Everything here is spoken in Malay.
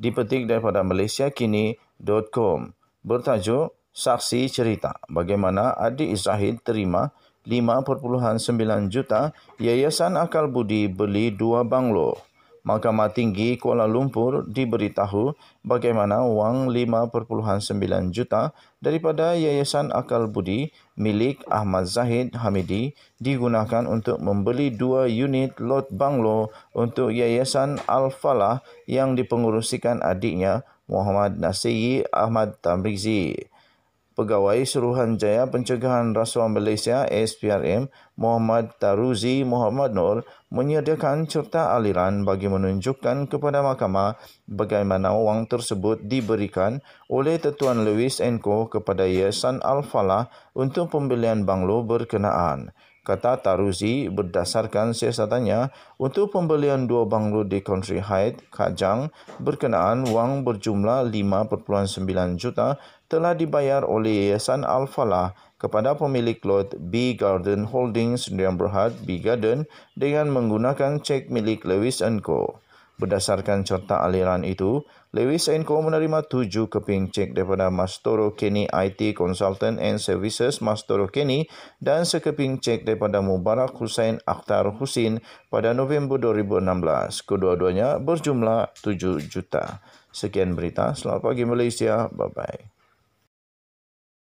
dipetik daripada malaysiakini.com bertajuk Saksi Cerita Bagaimana Adik Zahid Terima 5.9 juta Yayasan Akal Budi Beli Dua Banglo. Mahkamah Tinggi Kuala Lumpur diberitahu bagaimana wang 5.9 juta daripada Yayasan Akal Budi milik Ahmad Zahid Hamidi digunakan untuk membeli dua unit lot banglo untuk Yayasan Al-Falah yang dipenguruskan adiknya Muhammad Nasiri Ahmad Tamrizi. Pegawai Suruhanjaya Pencegahan Rasuah Malaysia SPRM Muhammad Taruzi Muhammad Nur menyediakan cerita aliran bagi menunjukkan kepada mahkamah bagaimana wang tersebut diberikan oleh Tetuan Lewis Enko kepada Yayasan Al-Falah untuk pembelian banglo berkenaan. Kata Taruzi berdasarkan siasatannya untuk pembelian dua banglo di Country Heights, Kajang berkenaan wang berjumlah 5.9 juta telah dibayar oleh Yayasan Al-Falah kepada pemilik lot B Garden Holdings Sdn Bhd B Garden dengan menggunakan cek milik Lewis Co. Berdasarkan carta aliran itu, Lewis Co menerima tujuh keping cek daripada Mastoro Kenny IT Consultant and Services Mastoro Kenny dan sekeping cek daripada Mubarak Hussein Akhtar Husin pada November 2016. Kedua-duanya berjumlah 7 juta. Sekian berita. Selamat pagi Malaysia. Bye-bye.